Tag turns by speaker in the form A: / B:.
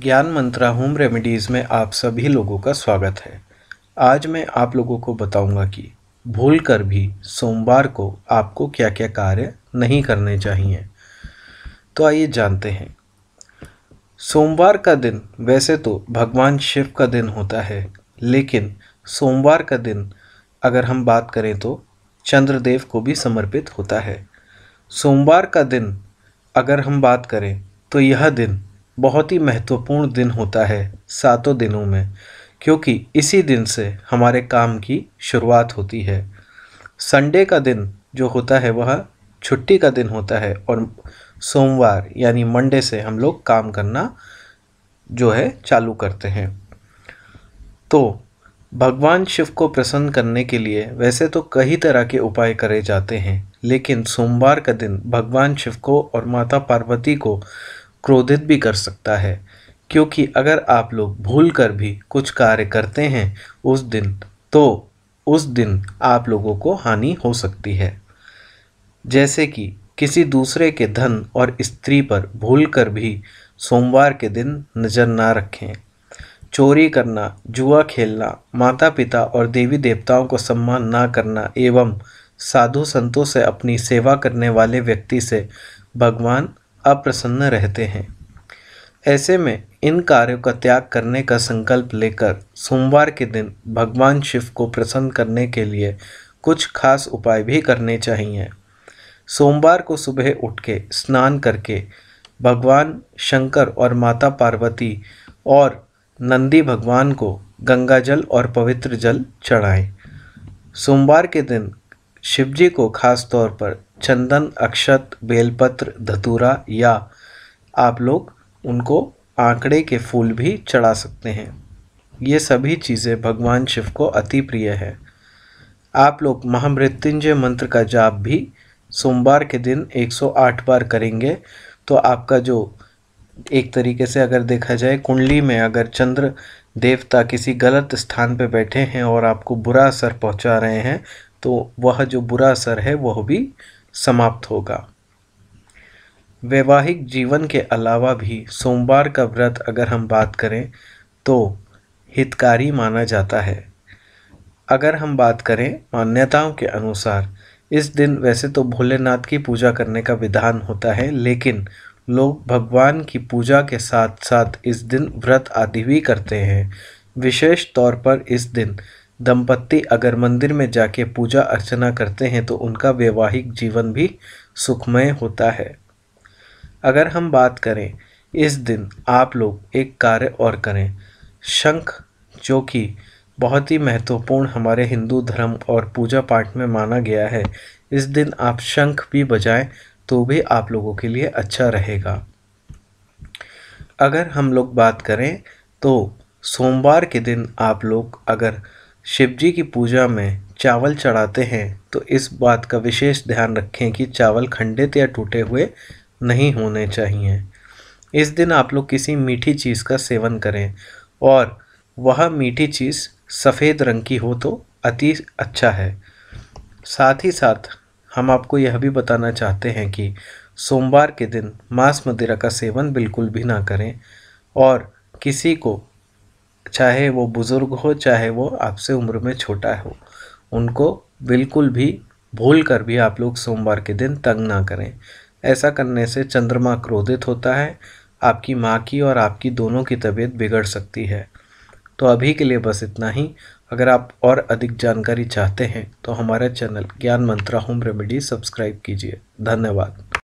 A: ज्ञान मंत्रा home remedies में आप सभी लोगों का स्वागत है आज मैं आप लोगों को बताऊंगा कि भूल कर भी सोमवार को आपको क्या क्या कार्य नहीं करने चाहिए तो आइए जानते हैं सोमवार का दिन वैसे तो भगवान शिव का दिन होता है लेकिन सोमवार का दिन अगर हम बात करें तो चंद्रदेव को भी समर्पित होता है सोमवार का दिन अगर हम बात करें तो यह दिन बहुत ही महत्वपूर्ण दिन होता है सातों दिनों में क्योंकि इसी दिन से हमारे काम की शुरुआत होती है संडे का दिन जो होता है वह छुट्टी का दिन होता है और सोमवार यानी मंडे से हम लोग काम करना जो है चालू करते हैं तो भगवान शिव को प्रसन्न करने के लिए वैसे तो कई तरह के उपाय करे जाते हैं लेकिन सोमवार का दिन भगवान शिव को और माता पार्वती को क्रोधित भी कर सकता है क्योंकि अगर आप लोग भूल कर भी कुछ कार्य करते हैं उस दिन तो उस दिन आप लोगों को हानि हो सकती है जैसे कि किसी दूसरे के धन और स्त्री पर भूल कर भी सोमवार के दिन नज़र ना रखें चोरी करना जुआ खेलना माता पिता और देवी देवताओं को सम्मान ना करना एवं साधु संतों से अपनी सेवा करने वाले व्यक्ति से भगवान अप्रसन्न रहते हैं ऐसे में इन कार्यों का त्याग करने का संकल्प लेकर सोमवार के दिन भगवान शिव को प्रसन्न करने के लिए कुछ खास उपाय भी करने चाहिए सोमवार को सुबह उठ के स्नान करके भगवान शंकर और माता पार्वती और नंदी भगवान को गंगा जल और पवित्र जल चढ़ाएं सोमवार के दिन शिवजी को खास तौर पर चंदन अक्षत बेलपत्र धतूरा या आप लोग उनको आंकड़े के फूल भी चढ़ा सकते हैं ये सभी चीज़ें भगवान शिव को अति प्रिय है आप लोग महामृत्युंजय मंत्र का जाप भी सोमवार के दिन 108 बार करेंगे तो आपका जो एक तरीके से अगर देखा जाए कुंडली में अगर चंद्र देवता किसी गलत स्थान पर बैठे हैं और आपको बुरा असर पहुंचा रहे हैं तो वह जो बुरा असर है वह भी समाप्त होगा वैवाहिक जीवन के अलावा भी सोमवार का व्रत अगर हम बात करें तो हितकारी माना जाता है अगर हम बात करें मान्यताओं के अनुसार इस दिन वैसे तो भोलेनाथ की पूजा करने का विधान होता है लेकिन लोग भगवान की पूजा के साथ साथ इस दिन व्रत आदि भी करते हैं विशेष तौर पर इस दिन दंपत्ति अगर मंदिर में जाके पूजा अर्चना करते हैं तो उनका वैवाहिक जीवन भी सुखमय होता है अगर हम बात करें इस दिन आप लोग एक कार्य और करें शंख जो कि बहुत ही महत्वपूर्ण हमारे हिंदू धर्म और पूजा पाठ में माना गया है इस दिन आप शंख भी बजाएं तो भी आप लोगों के लिए अच्छा रहेगा अगर हम लोग बात करें तो सोमवार के दिन आप लोग अगर शिव जी की पूजा में चावल चढ़ाते हैं तो इस बात का विशेष ध्यान रखें कि चावल खंडित या टूटे हुए नहीं होने चाहिए इस दिन आप लोग किसी मीठी चीज़ का सेवन करें और वह मीठी चीज़ सफ़ेद रंग की हो तो अति अच्छा है साथ ही साथ हम आपको यह भी बताना चाहते हैं कि सोमवार के दिन मांस मदिरा का सेवन बिल्कुल भी ना करें और किसी को चाहे वो बुज़ुर्ग हो चाहे वो आपसे उम्र में छोटा हो उनको बिल्कुल भी भूल कर भी आप लोग सोमवार के दिन तंग ना करें ऐसा करने से चंद्रमा क्रोधित होता है आपकी माँ की और आपकी दोनों की तबीयत बिगड़ सकती है तो अभी के लिए बस इतना ही अगर आप और अधिक जानकारी चाहते हैं तो हमारे चैनल ज्ञान मंत्रा होम रेमेडी सब्सक्राइब कीजिए धन्यवाद